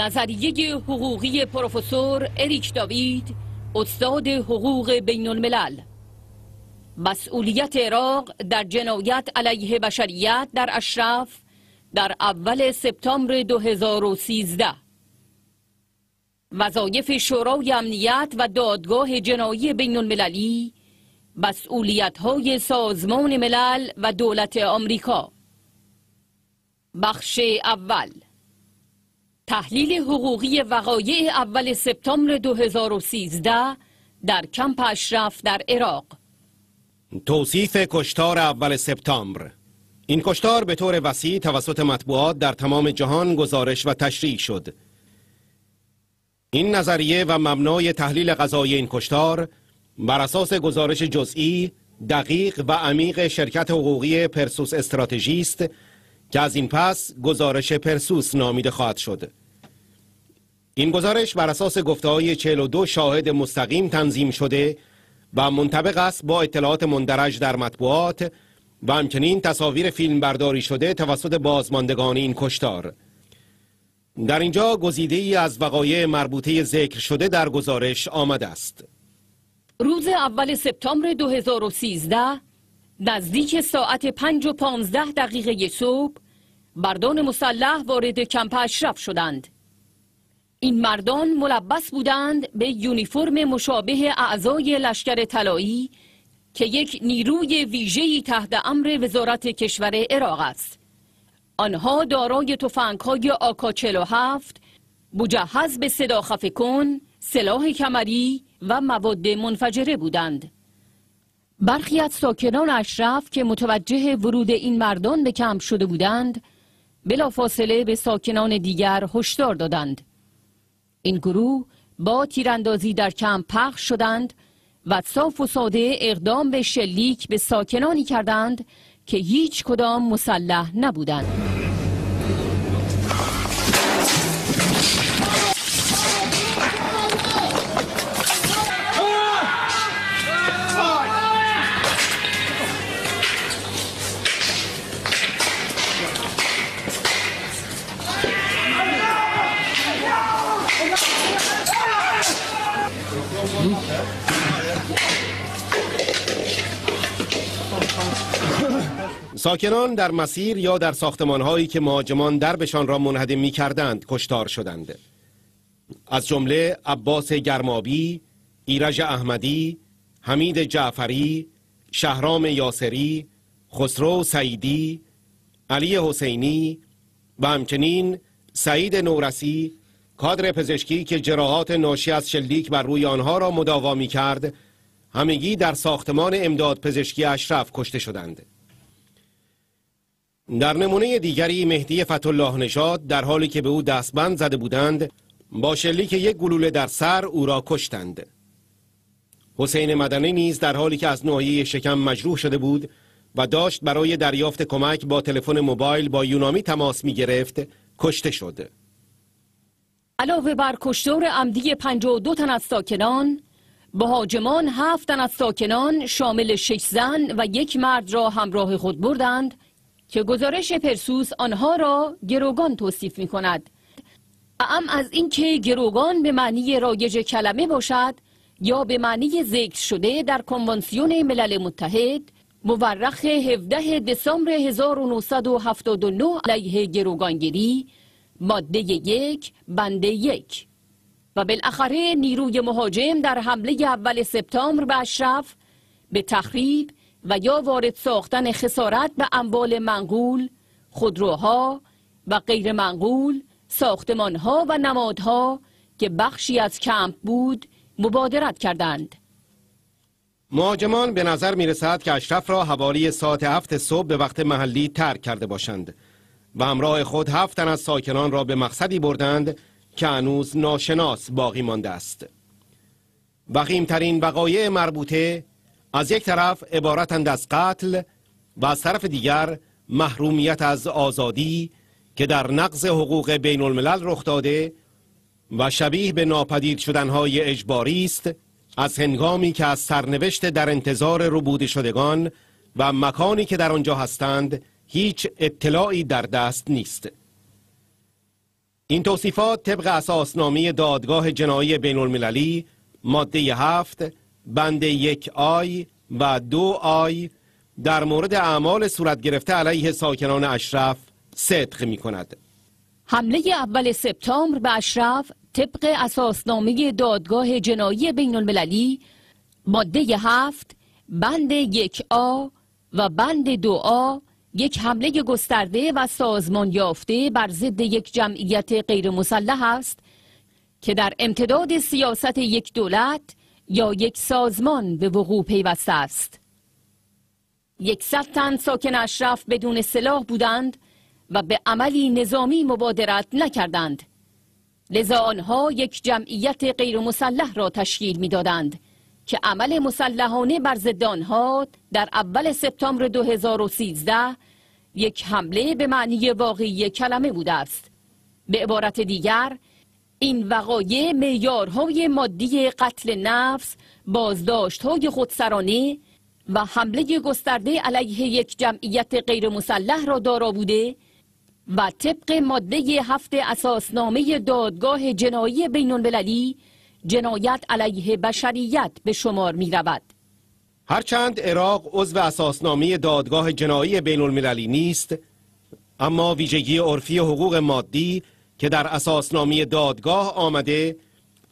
نظریه حقوقی پروفسور اریک داوید استاد حقوق بین الملل مسئولیت عراق در جنایت علیه بشریت در اشرف در اول سپتامبر 2013 وظایف شورای امنیت و دادگاه جنایی بین المللی مسئولیت های سازمان ملل و دولت آمریکا بخش اول تحلیل حقوقی وقایع اول سپتامبر 2013 در کمپ اشرف در عراق توصیف کشتار اول سپتامبر این کشتار به طور وسیع توسط مطبوعات در تمام جهان گزارش و تشریح شد این نظریه و مبنای تحلیل غذای این کشتار بر اساس گزارش جزئی دقیق و عمیق شرکت حقوقی پرسوس استراتژیست که از این پس گزارش پرسوس نامیده خواهد شد این گزارش بر اساس گفته های 42 شاهد مستقیم تنظیم شده و منطبق است با اطلاعات مندرج در مطبوعات و همچنین تصاویر فیلم برداری شده توسط بازماندگان این کشتار در اینجا گزیده ای از وقایع مربوطه ذکر شده در گزارش آمده است روز اول سپتامبر 2013 نزدیک ساعت 5 و 15 دقیقه صبح بردان مسلح وارد کمپ اشرف شدند این مردان ملبس بودند به یونیفرم مشابه اعضای لشکر طلایی که یک نیروی ویژه‌ای تحت امر وزارت کشور عراق است آنها دارای تفنگ‌های آکا 47 مجهز به صدا کن، سلاح کمری و مواد منفجره بودند برخی از ساکنان اشرف که متوجه ورود این مردان به کمپ شده بودند بلافاصله به ساکنان دیگر هشدار دادند این گروه با تیراندازی در کمپ پخش شدند و صاف و ساده اقدام به شلیک به ساکنانی کردند که هیچ کدام مسلح نبودند ساکنان در مسیر یا در هایی که مهاجمان دربشان را منهدم می کردند کشتار شدند از جمله عباس گرمابی، ایرج احمدی، حمید جعفری، شهرام یاسری، خسرو سعیدی، علی حسینی و همچنین سعید نورسی کادر پزشکی که جراحات ناشی از شلیک بر روی آنها را مداوا می کرد همگی در ساختمان امداد پزشکی اشرف کشته شدند. در نمونه دیگری مهدی فتولاه نشاد در حالی که به او دستبند زده بودند با شلیک یک گلوله در سر او را کشتند حسین مدنی نیز در حالی که از ناحیه شکم مجروح شده بود و داشت برای دریافت کمک با تلفن موبایل با یونامی تماس می گرفت کشته شد علاوه بر کشتار عمدی 52 تن از ساکنان با حاجمان هفت تن از ساکنان شامل شش زن و یک مرد را همراه خود بردند که گزارش پرسوس آنها را گروگان توصیف می کند اعم از اینکه گروگان به معنی رایج کلمه باشد یا به معنی ذکر شده در کنوانسیون ملل متحد مورخ 17 دسامبر 1979 علیه گروگانگیری ماده یک بند یک و بالاخره نیروی مهاجم در حمله اول سپتامبر به اشرف به تخریب و یا وارد ساختن خسارت به اموال منقول، خودروها و غیر منقول، ساختمانها و نمادها که بخشی از کمپ بود مبادرت کردند. مهاجمان به نظر میرسد که اشرف را حوالی ساعت هفت صبح به وقت محلی ترک کرده باشند و همراه خود هفت از ساکنان را به مقصدی بردند که هنوز ناشناس باقی مانده است. وخیمترین وقایع مربوطه از یک طرف عبارتند از قتل و از طرف دیگر محرومیت از آزادی که در نقض حقوق بین الملل رخ داده و شبیه به ناپدید شدنهای اجباری است از هنگامی که از سرنوشت در انتظار ربود شدگان و مکانی که در آنجا هستند هیچ اطلاعی در دست نیست این توصیفات طبق اساسنامه دادگاه جنایی بین المللی ماده هفت بند یک آی و دو آی در مورد اعمال صورت گرفته علیه ساکنان اشرف صدق می کند. حمله اول سپتامبر به اشرف طبق اساسنامه دادگاه جنایی بین المللی ماده هفت بند یک آ و بند دو آ یک حمله گسترده و سازمان یافته بر ضد یک جمعیت غیر مسلح است که در امتداد سیاست یک دولت یا یک سازمان به وقوع پیوسته است یکصد تن ساکن اشرف بدون سلاح بودند و به عملی نظامی مبادرت نکردند لذا آنها یک جمعیت غیر مسلح را تشکیل میدادند که عمل مسلحانه بر ضد آنها در اول سپتامبر 2013 یک حمله به معنی واقعی کلمه بوده است به عبارت دیگر این وقایع معیارهای مادی قتل نفس، های خودسرانه و حمله گسترده علیه یک جمعیت غیر مسلح را دارا بوده و طبق ماده هفت اساسنامه دادگاه جنایی بینالمللی جنایت علیه بشریت به شمار می رود. هرچند عراق عضو اساسنامه دادگاه جنایی بین المللی نیست اما ویژگی عرفی حقوق مادی که در اساسنامه دادگاه آمده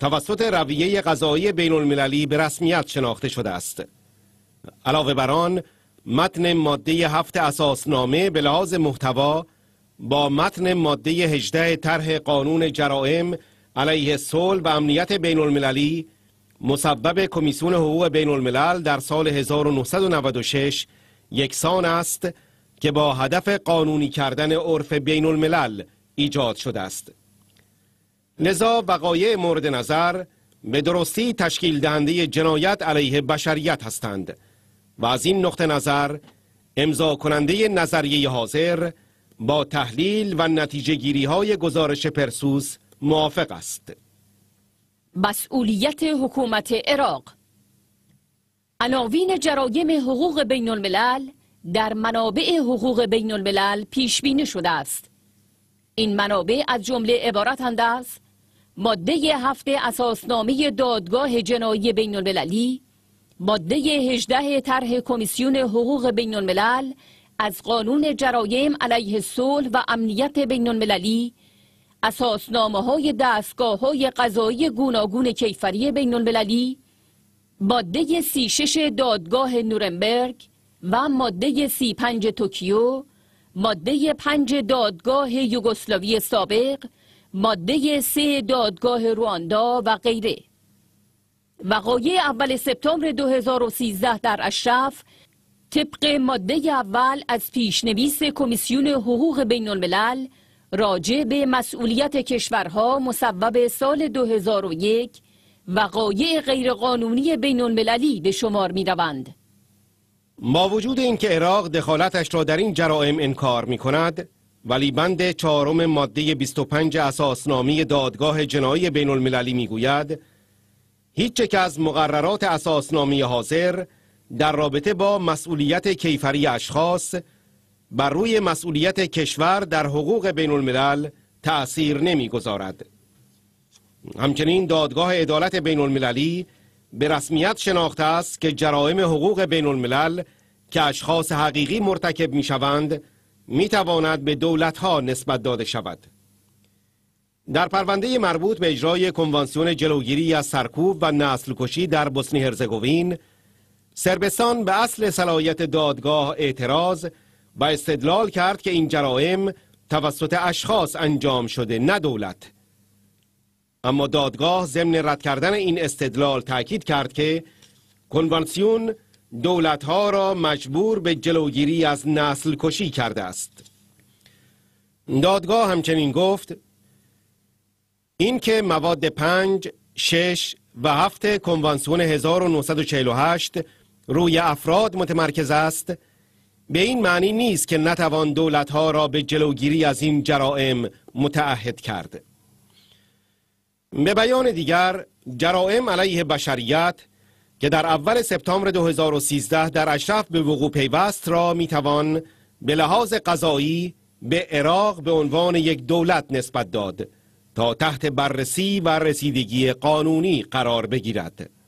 توسط رویه قضایی بین المللی به رسمیت شناخته شده است علاوه بر آن متن ماده هفت اساسنامه به لحاظ محتوا با متن ماده هجده طرح قانون جرائم علیه صلح و امنیت بین المللی مسبب کمیسیون حقوق بین الملل در سال 1996 یکسان است که با هدف قانونی کردن عرف بین الملل ایجاد شده است لذا وقایع مورد نظر به درستی تشکیل دهنده جنایت علیه بشریت هستند و از این نقطه نظر امضا کننده نظریه حاضر با تحلیل و نتیجه گیری های گزارش پرسوس موافق است مسئولیت حکومت عراق عناوین جرایم حقوق بین الملل در منابع حقوق بین الملل پیش بینی شده است این منابع از جمله عبارتند از ماده هفته اساسنامه دادگاه جنایی بین المللی ماده هجده طرح کمیسیون حقوق بین الملل از قانون جرایم علیه صلح و امنیت بین المللی اساسنامه های دستگاه های قضایی گوناگون کیفری بین المللی ماده شش دادگاه نورنبرگ و ماده پنج توکیو ماده پنج دادگاه یوگسلاوی سابق ماده سه دادگاه رواندا و غیره وقایع اول سپتامبر 2013 در اشرف طبق ماده اول از پیشنویس کمیسیون حقوق بین الملل راجع به مسئولیت کشورها مصوب سال 2001 وقایع غیرقانونی بین المللی به شمار می با وجود اینکه عراق دخالتش را در این جرائم انکار می کند ولی بند چهارم ماده 25 اساسنامی دادگاه جنایی بین المللی می گوید هیچ یک از مقررات اساسنامی حاضر در رابطه با مسئولیت کیفری اشخاص بر روی مسئولیت کشور در حقوق بین الملل تأثیر نمی گذارد. همچنین دادگاه عدالت بین المللی به رسمیت شناخته است که جرائم حقوق بین الملل که اشخاص حقیقی مرتکب می شوند می تواند به دولت ها نسبت داده شود. در پرونده مربوط به اجرای کنوانسیون جلوگیری از سرکوب و نسل کشی در بوسنی هرزگوین سربستان به اصل صلاحیت دادگاه اعتراض و استدلال کرد که این جرائم توسط اشخاص انجام شده نه دولت اما دادگاه ضمن رد کردن این استدلال تاکید کرد که کنوانسیون دولت‌ها را مجبور به جلوگیری از نسل کشی کرده است دادگاه همچنین گفت اینکه مواد 5 شش و هفت کنوانسیون 1948 روی افراد متمرکز است به این معنی نیست که نتوان دولتها را به جلوگیری از این جرائم متعهد کرد. به بیان دیگر جرائم علیه بشریت که در اول سپتامبر 2013 در اشرف به وقوع پیوست را میتوان به لحاظ قضایی به عراق به عنوان یک دولت نسبت داد تا تحت بررسی و رسیدگی قانونی قرار بگیرد